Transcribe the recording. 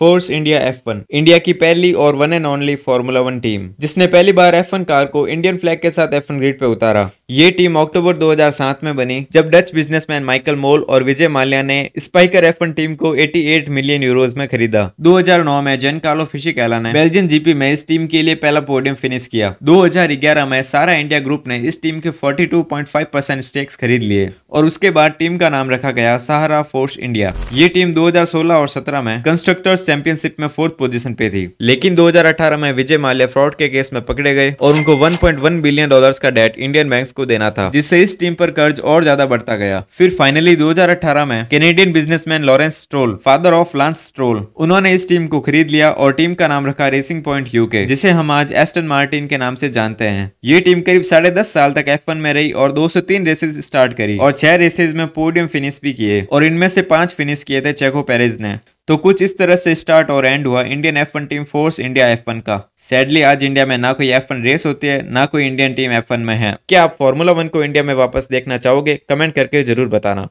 force India F one India की पहली और one and only Formula One team जिसने पहली बार एफ वन कार को इंडियन फ्लैग के साथ एफ वन ग्रिड पे उतारा ये टीम अक्टूबर 2007 में बनी जब डच बिजनेसमैन माइकल मोल और विजय माल्या ने स्पाइकर एफ वन टीम को 88 मिलियन यूरोज में खरीदा 2009 में कार्लो कालो फिशिकैला ने बेल्जियन जीपी में इस टीम के लिए पहला पोडियम फिनिश किया 2011 में सारा इंडिया ग्रुप ने इस टीम के 42.5 परसेंट स्टेक्स खरीद लिए और उसके बाद टीम का नाम रखा गया सहारा फोर्स इंडिया ये टीम दो और सत्रह में कंस्ट्रक्टर्स चैंपियनशिप में फोर्थ पोजीशन पे थी लेकिन 2018 में विजय माल्या फ्रॉड के केस में पकड़े गए और उनको 1.1 बिलियन डॉलर्स का डेट इंडियन बैंक को देना था जिससे इस टीम पर कर्ज और ज्यादा बढ़ता गया फिर फाइनली 2018 में Canadian businessman Lawrence Stroll father of Lance Stroll उन्होंने इस टीम को खरीद लिया और टीम का नाम रखा रेसिंग पॉइंट यू जिसे हम आज एस्टन मार्टिन के नाम से जानते हैं ये टीम करीब साढ़े दस साल तक एफ में रही और दो से तीन रेसेज स्टार्ट करी और छह रेसेज में पोडियम फिनिश भी किए और इनमें से पांच फिनिश किए थे चेको पेरेज ने तो कुछ इस तरह से स्टार्ट और एंड हुआ Indian F one team Force India F one का सैडली आज इंडिया में ना कोई एफ वन रेस होती है ना कोई इंडियन टीम एफ वन में है क्या आप फॉर्मूला वन को इंडिया में वापस देखना चाहोगे कमेंट करके जरूर बताना